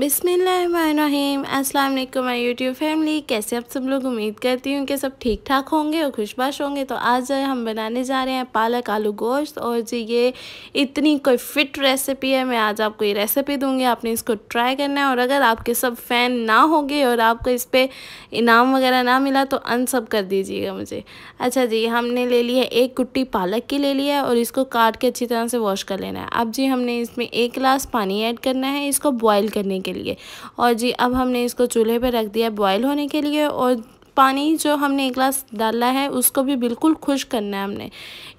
बिसमीम अस्सलाम वालेकुम माय यूट्यूब फैमिली कैसे आप सब लोग उम्मीद करती हूँ कि सब ठीक ठाक होंगे और खुशबाश होंगे तो आज हम बनाने जा रहे हैं पालक आलू गोश्त और जी ये इतनी कोई फिट रेसिपी है मैं आज आपको ये रेसिपी दूंगी आपने इसको ट्राई करना है और अगर आपके सब फ़ैन ना होंगे और आपको इस पर इनाम वगैरह ना मिला तो अनसब कर दीजिएगा मुझे अच्छा जी हमने ले ली है एक कुट्टी पालक की ले लिया है और इसको काट के अच्छी तरह से वॉश कर लेना है अब जी हमने इसमें एक गिलास पानी ऐड करना है इसको बॉयल करने के लिए और जी अब हमने इसको चूल्हे पर रख दिया बॉयल होने के लिए और पानी जो हमने एक गिलास डाला है उसको भी बिल्कुल खुश करना है हमने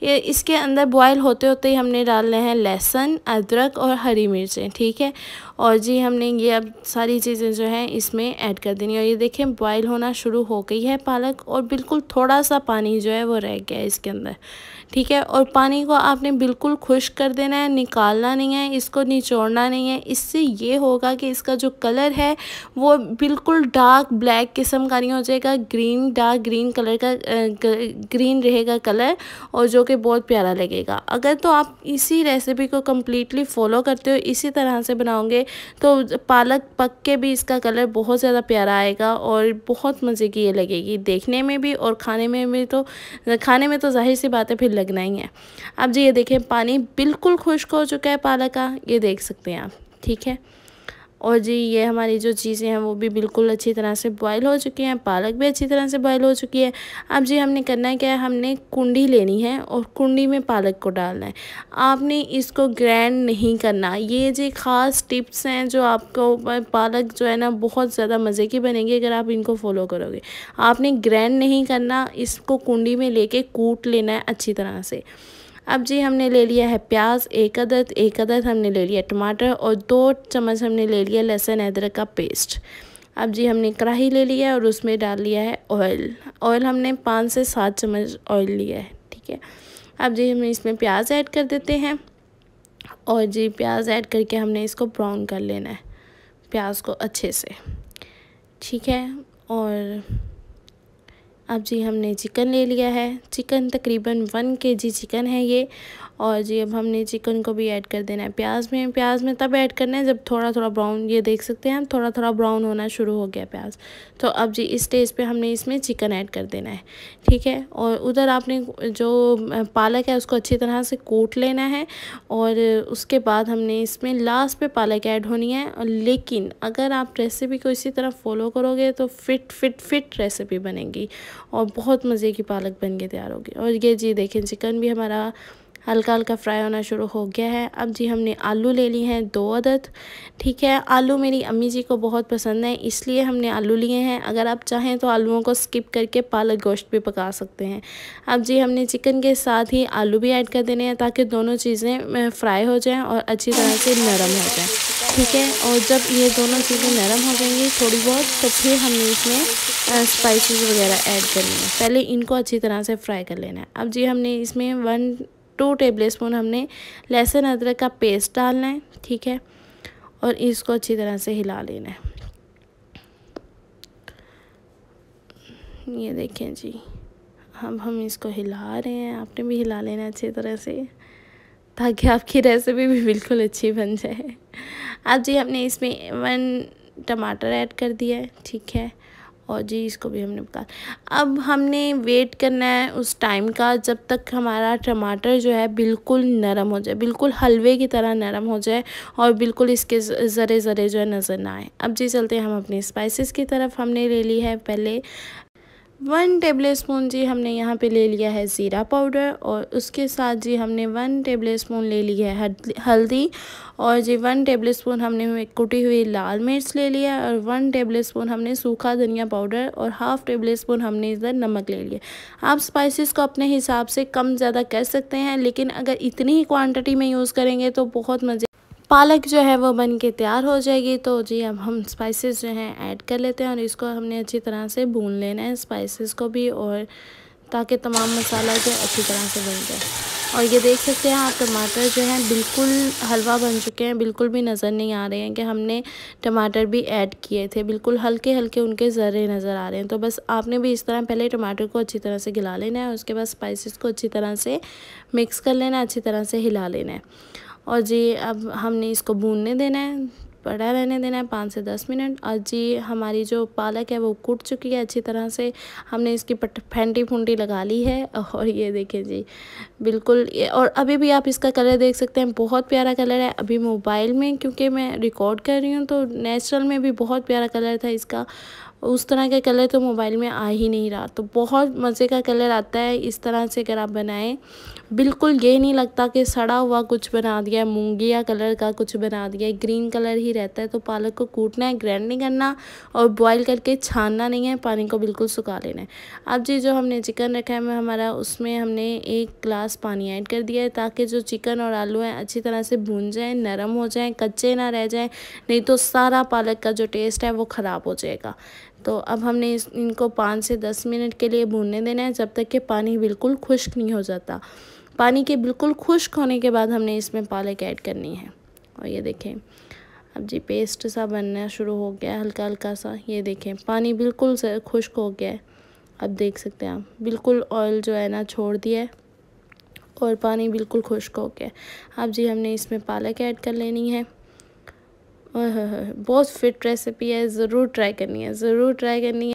ये इसके अंदर बॉयल होते होते ही हमने डालने हैं लहसुन अदरक और हरी मिर्चें ठीक है और जी हमने ये अब सारी चीज़ें जो हैं इसमें ऐड कर देनी और ये देखें बॉयल होना शुरू हो गई है पालक और बिल्कुल थोड़ा सा पानी जो है वो रह गया है इसके अंदर ठीक है और पानी को आपने बिल्कुल खुश कर देना है निकालना नहीं है इसको निचोड़ना नहीं है इससे ये होगा कि इसका जो कलर है वो बिल्कुल डार्क ब्लैक किस्म का नहीं हो जाएगा ग्रीन डार्क ग्रीन कलर का ग्रीन रहेगा कलर और जो कि बहुत प्यारा लगेगा अगर तो आप इसी रेसिपी को कम्प्लीटली फॉलो करते हो इसी तरह से बनाओगे तो पालक पक के भी इसका कलर बहुत ज़्यादा प्यारा आएगा और बहुत मज़े की ये लगेगी देखने में भी और खाने में भी तो खाने में तो जाहिर सी बातें फिर लगना ही है अब जी ये देखें पानी बिल्कुल खुश्क हो चुका है पालक का ये देख सकते हैं आप ठीक है और जी ये हमारी जो चीज़ें हैं वो भी बिल्कुल अच्छी तरह से बॉयल हो चुकी हैं पालक भी अच्छी तरह से बॉयल हो चुकी है अब जी हमने करना है क्या है हमने कुंडी लेनी है और कुंडी में पालक को डालना है आपने इसको ग्रैंड नहीं करना ये जी ख़ास टिप्स हैं जो आपको पालक जो है ना बहुत ज़्यादा मज़े की बनेगी अगर आप इनको फॉलो करोगे आपने ग्रैंड नहीं करना इसको कुंडी में लेके कूट लेना है अच्छी तरह से अब जी हमने ले लिया है प्याज एक अदद एक अदद हमने ले लिया टमाटर और दो चम्मच हमने ले लिया लहसुन अदरक का पेस्ट अब जी हमने कढ़ाई ले लिया है और उसमें डाल लिया है ऑयल ऑयल हमने पाँच से सात चम्मच ऑयल लिया है ठीक है अब जी हम इसमें प्याज ऐड कर देते हैं और जी प्याज ऐड करके हमने इसको ब्राउन कर लेना है प्याज को अच्छे से ठीक है और अब जी हमने चिकन ले लिया है चिकन तकरीबन वन के जी चिकन है ये और जी अब हमने चिकन को भी ऐड कर देना है प्याज में प्याज में तब ऐड करना है जब थोड़ा थोड़ा ब्राउन ये देख सकते हैं हम थोड़ा थोड़ा ब्राउन होना शुरू हो गया प्याज तो अब जी इस स्टेज पे हमने इसमें चिकन ऐड कर देना है ठीक है और उधर आपने जो पालक है उसको अच्छी तरह से कूट लेना है और उसके बाद हमने इसमें लास्ट पर पालक ऐड होनी है लेकिन अगर आप रेसिपी को इसी तरह फॉलो करोगे तो फिट फिट फिट रेसिपी बनेगी और बहुत मज़े की पालक बन के तैयार होगी और ये जी देखें चिकन भी हमारा हल्का हल्का फ्राई होना शुरू हो गया है अब जी हमने आलू ले लिए हैं दो अदद ठीक है आलू मेरी अम्मी जी को बहुत पसंद है इसलिए हमने आलू लिए हैं अगर आप चाहें तो आलूओं को स्किप करके पालक गोश्त भी पका सकते हैं अब जी हमने चिकन के साथ ही आलू भी ऐड कर देने हैं ताकि दोनों चीज़ें फ्राई हो जाएँ और अच्छी तरह से नरम हो जाए ठीक है और जब ये दोनों चीज़ें नरम हो जाएंगी थोड़ी बहुत तो फिर हमने इसमें स्पाइसेस वगैरह ऐड करनी है पहले इनको अच्छी तरह से फ्राई कर लेना है अब जी हमने इसमें वन टू टेबल स्पून हमने लहसुन अदरक का पेस्ट डालना है ठीक है और इसको अच्छी तरह से हिला लेना है ये देखें जी अब हम इसको हिला रहे हैं आपने भी हिला लेना अच्छी तरह से ताकि आपकी रेसिपी भी बिल्कुल अच्छी बन जाए अब जी हमने इसमें वन टमाटर ऐड कर दिया है ठीक है और जी इसको भी हमने पका अब हमने वेट करना है उस टाइम का जब तक हमारा टमाटर जो है बिल्कुल नरम हो जाए बिल्कुल हलवे की तरह नरम हो जाए और बिल्कुल इसके ज़रे ज़रे जो है नज़र ना आए अब जी चलते हैं हम अपने स्पाइसेस की तरफ हमने ले ली है पहले वन टेबल स्पून जी हमने यहाँ पे ले लिया है ज़ीरा पाउडर और उसके साथ जी हमने वन टेबल स्पून ले लिया है हल्दी और जी वन टेबल स्पून हमने कुटी हुई लाल मिर्च ले लिया और वन टेबल स्पून हमने सूखा धनिया पाउडर और हाफ़ टेबल स्पून हमने इधर नमक ले लिया आप स्पाइसेस को अपने हिसाब से कम ज़्यादा कर सकते हैं लेकिन अगर इतनी ही क्वान्टिटी में यूज़ करेंगे तो बहुत मज़े पालक जो है वो बन के तैयार हो जाएगी तो जी अब हम स्पाइसेस जो हैं ऐड कर लेते हैं और इसको हमने अच्छी तरह से भून लेना है स्पाइसेस को भी और ताकि तमाम मसाला जो अच्छी तरह से बन जाए और ये देख सकते हैं आप टमाटर जो हैं बिल्कुल हलवा बन चुके हैं बिल्कुल भी नज़र नहीं आ रहे हैं कि हमने टमाटर भी ऐड किए थे बिल्कुल हल्के हल्के उनके ज़र्रे नज़र आ रहे हैं तो बस आपने भी इस तरह पहले टमाटर को अच्छी तरह से गिला लेना है उसके बाद स्पाइसेस को अच्छी तरह से मिक्स कर लेना है अच्छी तरह से हिला लेना है और जी अब हमने इसको भूनने देना है पड़ा रहने देना है पाँच से दस मिनट और जी हमारी जो पालक है वो कूट चुकी है अच्छी तरह से हमने इसकी पट फेंटी फूंटी लगा ली है और ये देखें जी बिल्कुल और अभी भी आप इसका कलर देख सकते हैं बहुत प्यारा कलर है अभी मोबाइल में क्योंकि मैं रिकॉर्ड कर रही हूँ तो नेचुरल में भी बहुत प्यारा कलर था इसका उस तरह का कलर तो मोबाइल में आ ही नहीं रहा तो बहुत मज़े का कलर आता है इस तरह से अगर आप बनाएं बिल्कुल ये नहीं लगता कि सड़ा हुआ कुछ बना दिया मूंगिया कलर का कुछ बना दिया ग्रीन कलर ही रहता है तो पालक को कूटना है ग्रैंड नहीं करना और बॉईल करके छानना नहीं है पानी को बिल्कुल सुखा लेना है अब जी जो हमने चिकन रखा है हमारा उसमें हमने एक ग्लास पानी ऐड कर दिया है ताकि जो चिकन और आलू हैं अच्छी तरह से भून जाएँ नरम हो जाएँ कच्चे ना रह जाएँ नहीं तो सारा पालक का जो टेस्ट है वो ख़राब हो जाएगा तो अब हमने इस इनको पाँच से दस मिनट के लिए भूनने देना है जब तक कि पानी बिल्कुल खुश्क नहीं हो जाता पानी के बिल्कुल खुश्क होने के बाद हमने इसमें पालक ऐड करनी है और ये देखें अब जी पेस्ट सा बनना शुरू हो गया हल्का हल्का सा ये देखें पानी बिल्कुल खुश्क हो गया है अब देख सकते हैं आप बिल्कुल ऑयल जो है ना छोड़ दिया है और पानी बिल्कुल खुश्क हो गया अब जी हमने इसमें पालक ऐड कर लेनी है बहुत फिट रेसिपी है ज़रूर ट्राई करनी है ज़रूर ट्राई करनी है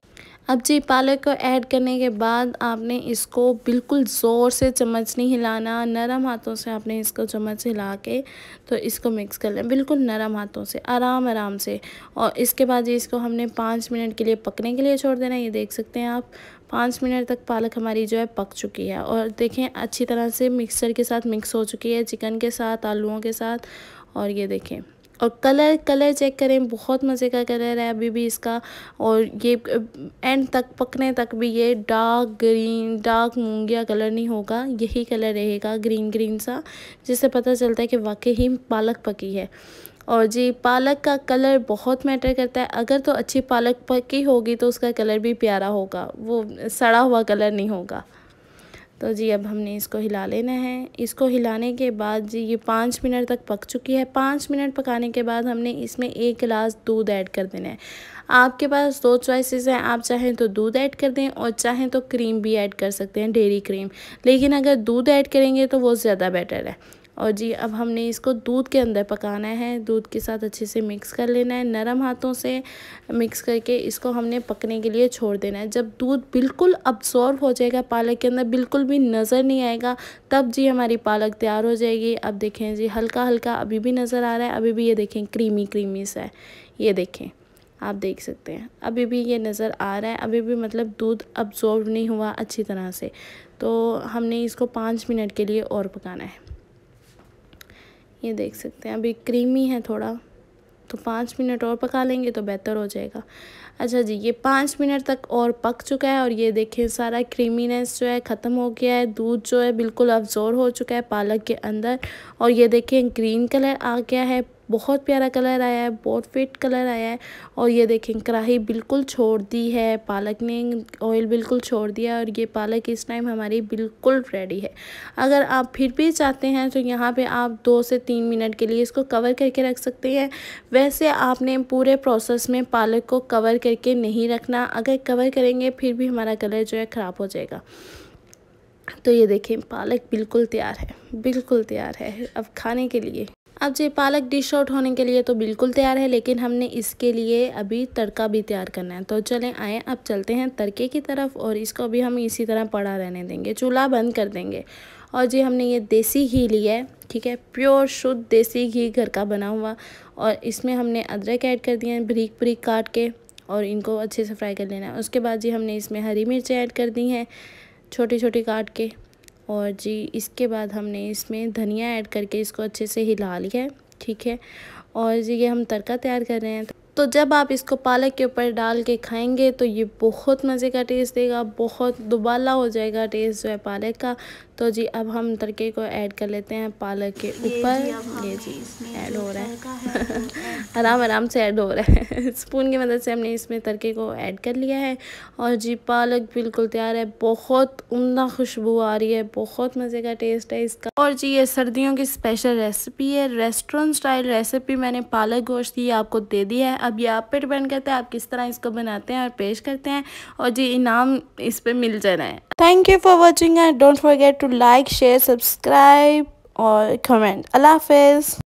अब जी पालक को ऐड करने के बाद आपने इसको बिल्कुल ज़ोर से चम्मच नहीं हिलाना नरम हाथों से आपने इसको चम्मच हिला के तो इसको मिक्स कर लें बिल्कुल नरम हाथों से आराम आराम से और इसके बाद इसको हमने पाँच मिनट के लिए पकने के लिए छोड़ देना ये देख सकते हैं आप पाँच मिनट तक पालक हमारी जो है पक चुकी है और देखें अच्छी तरह से मिक्सर के साथ मिक्स हो चुकी है चिकन के साथ आलुओं के साथ और ये देखें और कलर कलर चेक करें बहुत मज़े का कलर है अभी भी इसका और ये एंड तक पकने तक भी ये डार्क ग्रीन डार्क मूंगिया कलर नहीं होगा यही कलर रहेगा ग्रीन ग्रीन सा जिससे पता चलता है कि वाकई ही पालक पकी है और जी पालक का कलर बहुत मैटर करता है अगर तो अच्छी पालक पकी होगी तो उसका कलर भी प्यारा होगा वो सड़ा हुआ कलर नहीं होगा तो जी अब हमने इसको हिला लेना है इसको हिलाने के बाद जी ये पाँच मिनट तक पक चुकी है पाँच मिनट पकाने के बाद हमने इसमें एक गिलास दूध ऐड कर देना है आपके पास दो चॉइसेस हैं आप चाहें तो दूध ऐड कर दें और चाहें तो क्रीम भी ऐड कर सकते हैं डेरी क्रीम लेकिन अगर दूध ऐड करेंगे तो वो ज़्यादा बेटर है और जी अब हमने इसको दूध के अंदर पकाना है दूध के साथ अच्छे से मिक्स कर लेना है नरम हाथों से मिक्स करके इसको हमने पकने के लिए छोड़ देना है जब दूध बिल्कुल अब्सॉर्ब हो जाएगा पालक के अंदर बिल्कुल भी नज़र नहीं आएगा तब जी हमारी पालक तैयार हो जाएगी अब देखें जी हल्का हल्का अभी भी नज़र आ रहा है अभी भी ये देखें क्रीमी क्रीमी सा है ये देखें आप देख सकते हैं अभी भी ये नज़र आ रहा है अभी भी मतलब दूध अब्जॉर्ब नहीं हुआ अच्छी तरह से तो हमने इसको पाँच मिनट के लिए और पकाना है ये देख सकते हैं अभी क्रीमी है थोड़ा तो पाँच मिनट और पका लेंगे तो बेहतर हो जाएगा अच्छा जी ये पाँच मिनट तक और पक चुका है और ये देखें सारा क्रीमीनेस जो है ख़त्म हो गया है दूध जो है बिल्कुल अब्जोर हो चुका है पालक के अंदर और ये देखें ग्रीन कलर आ गया है बहुत प्यारा कलर आया है बहुत फिट कलर आया है और ये देखें कढ़ाई बिल्कुल छोड़ दी है पालक ने ऑयल बिल्कुल छोड़ दिया और ये पालक इस टाइम हमारी बिल्कुल रेडी है अगर आप फिर भी चाहते हैं तो यहाँ पर आप दो से तीन मिनट के लिए इसको कवर करके रख सकते हैं वैसे आपने पूरे प्रोसेस में पालक को कवर करके नहीं रखना अगर कवर करेंगे फिर भी हमारा कलर जो है ख़राब हो जाएगा तो ये देखें पालक बिल्कुल तैयार है बिल्कुल तैयार है अब खाने के लिए अब जो पालक डिश आउट होने के लिए तो बिल्कुल तैयार है लेकिन हमने इसके लिए अभी तड़का भी तैयार करना है तो चलें आए अब चलते हैं तड़के की तरफ और इसको अभी हम इसी तरह पड़ा रहने देंगे चूल्हा बंद कर देंगे और जी हमने ये देसी घी लिया है ठीक है प्योर शुद्ध देसी घी घर का बना हुआ और इसमें हमने अदरक ऐड कर दिए हैं ब्रिक ब्रिक काट के और इनको अच्छे से फ्राई कर लेना है उसके बाद जी हमने इसमें हरी मिर्च ऐड कर दी हैं छोटी छोटी काट के और जी इसके बाद हमने इसमें धनिया ऐड करके इसको अच्छे से हिला लिया है ठीक है और जी ये हम तड़का तैयार कर रहे हैं तो जब आप इसको पालक के ऊपर डाल के खाएंगे तो ये बहुत मज़े का टेस्ट देगा बहुत दुबाला हो जाएगा टेस्ट जो है पालक का तो जी अब हम तड़के को ऐड कर लेते हैं पालक के ऊपर ये जी ऐड हो रहा है आराम आराम से ऐड हो रहा है स्पून की मदद से हमने इसमें तड़के को ऐड कर लिया है और जी पालक बिल्कुल तैयार है बहुत उमदा खुशबू आ रही है बहुत मज़े का टेस्ट है इसका और जी ये सर्दियों की स्पेशल रेसिपी है रेस्टोरेंट स्टाइल रेसिपी मैंने पालक गोश्त ये आपको दे दी है अब ये आप पे डिपेंड करता है आप किस तरह इसको बनाते हैं और पेश करते हैं और जी इनाम इस पर मिल जाना है thank you for watching and don't forget to to like share subscribe or comment allah hafiz